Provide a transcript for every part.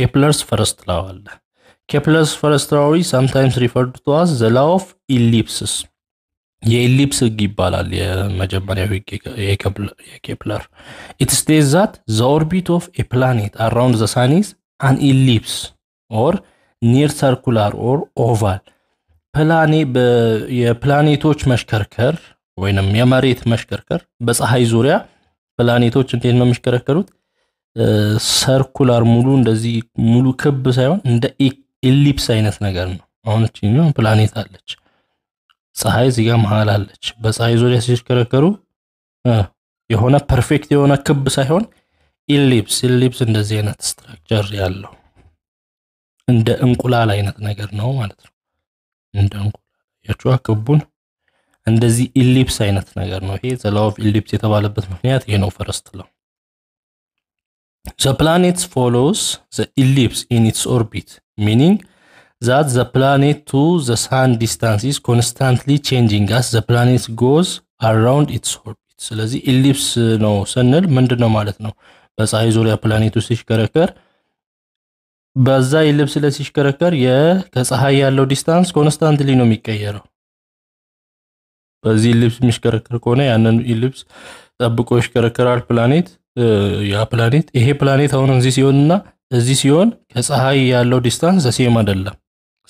ኬፕለርስ ፈረስት ላው አለ። ኬፕለርስ ፈርስት ላው ሳምታይምስ ሪፈርድ ቱ አዝ ዘ ላው ኦፍ ኢሊፕስስ የኢሊፕስ ህግ ይባላል። የመጀመሪያው ህግ የኬፕለር ኢት ስቴትስ ዛት ዘ ኦርቢት ኦፍ ኤ ፕላኔት አራውንድ ዘ ሳን ኢዝ አን ኢሊፕስ ኦር ኒር ሰርኩላር ኦር ኦቫል የፕላኔቶች መሽከርከር ወይንም የመሬት መሽከርከር በፀሐይ ዙሪያ ፕላኔቶች እንዴት ነው የሚሽከረከሩት? ሰርኩላር ሙሉ እንደዚህ ሙሉ ክብ ሳይሆን እንደ ኤሊፕስ አይነት ነገር ነው። አሁን እችኛው ፕላኔት አለች፣ ፀሐይ እዚህ ጋር መሀል አለች። በፀሐይ ዙሪያ ሲሽከረከሩ የሆነ ፐርፌክት የሆነ ክብ ሳይሆን ኢሊፕስ ኢሊፕስ እንደዚህ አይነት ስትራክቸር ያለው እንደ እንቁላል አይነት ነገር ነው ማለት ነው። እንደ እንቁላል ክቡን እንደዚህ ኢሊፕስ አይነት ነገር ነው። ይሄ ዘላው ኢሊፕስ የተባለበት ምክንያት ይሄ ነው። ፈረስት ላው The planet follows the ellipse in its orbit, meaning that the planet to the sun distance is constantly changing as the planet goes around its orbit። ስለዚህ ኢሊፕስ ነው ስንል ምንድን ነው ማለት ነው? በፀሐይ ዙሪያ ፕላኔቱ ሲሽከረከር በዛ ኢሊፕስ ላይ ሲሽከረከር ከፀሐይ ያለው ዲስታንስ ኮንስታንትሊ ነው የሚቀየረው። በዚህ ኢሊፕስ የሚሽከረከር ከሆነ ያንን ኢሊፕስ ጠብቆ ይሽከረከራል ፕላኔት ያ ፕላኔት ይሄ ፕላኔት አሁን እዚህ ሲሆንና እዚህ ሲሆን ከፀሐይ ያለው ዲስታንስ ዘሴም አይደለም።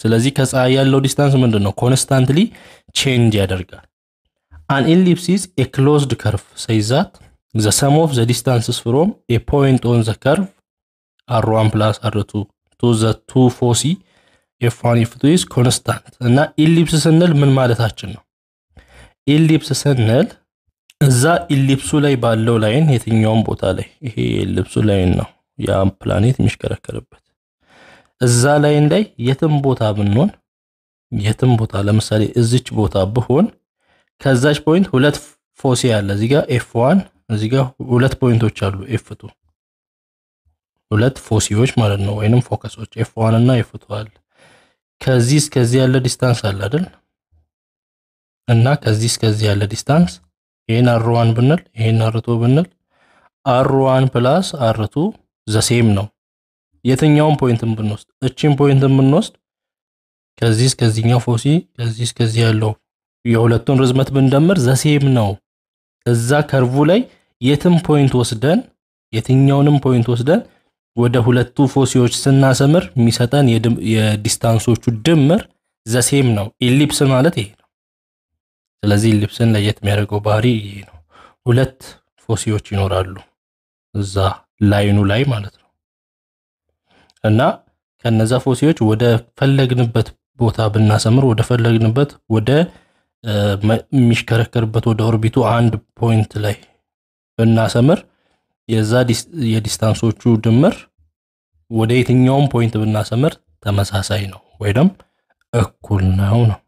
ስለዚህ ከፀሐይ ያለው ዲስታንስ ምንድን ነው? ኮንስታንትሊ ቼንጅ ያደርጋል። አን ኢሊፕሲስ ኤ ክሎዝድ ከርቭ ሰይዛት ዘ ሰም ኦፍ ዘ ዲስታንስስ ፍሮም ኤ ፖይንት ኦን ዘ ከርቭ አር ዋን ፕላስ አር ቱ ቱ ዘ ቱ ፎሲ ኤፍ ዋን ኤፍ ቱ ኢዝ ኮንስታንት እና ኢሊፕስ ስንል ምን ማለታችን ነው? ኢሊፕስ ስንል እዛ ኢሊፕሱ ላይ ባለው ላይን የትኛውም ቦታ ላይ ይሄ ኢሊፕሱ ላይን ነው ያ ፕላኔት የሚሽከረከርበት። እዛ ላይን ላይ የትም ቦታ ብንሆን የትም ቦታ ለምሳሌ እዚች ቦታ ብሆን ከዛች ፖይንት ሁለት ፎሲ አለ። እዚህ ጋር ኤፍ ዋን እዚህ ጋር ሁለት ፖይንቶች አሉ ኤፍ ቱ ሁለት ፎሲዎች ማለት ነው፣ ወይንም ፎከሶች ኤፍ ዋን እና ኤፍ ቱ አለ። ከዚህ እስከዚህ ያለ ዲስታንስ አለ አይደል? እና ከዚህ እስከዚህ ያለ ዲስታንስ ይህን አርዋን ብንል ይህን አርቱ ብንል አርዋን ፕላስ አርቱ ዘሴም ነው። የትኛውን ፖይንትን ብንወስድ እቺን ፖይንትን ብንወስድ ከዚህ እስከዚህኛው ፎሲ ከዚህ እስከዚህ ያለው የሁለቱን ርዝመት ብንደምር ዘሴም ነው። እዛ ከርቡ ላይ የትም ፖይንት ወስደን የትኛውንም ፖይንት ወስደን ወደ ሁለቱ ፎሲዎች ስናሰምር የሚሰጠን የዲስታንሶቹ ድምር ዘሴም ነው። ኢሊፕስ ማለት ይሄ ስለዚህ ልብስን ለየት የሚያደርገው ባህሪ ነው። ሁለት ፎሲዎች ይኖራሉ እዛ ላይኑ ላይ ማለት ነው እና ከነዛ ፎሲዎች ወደ ፈለግንበት ቦታ ብናሰምር ወደ ፈለግንበት ወደ የሚሽከረከርበት ወደ ኦርቢቱ አንድ ፖይንት ላይ ብናሰምር የዛ የዲስታንሶቹ ድምር ወደ የትኛውም ፖይንት ብናሰምር ተመሳሳይ ነው ወይም እኩል ነው ነው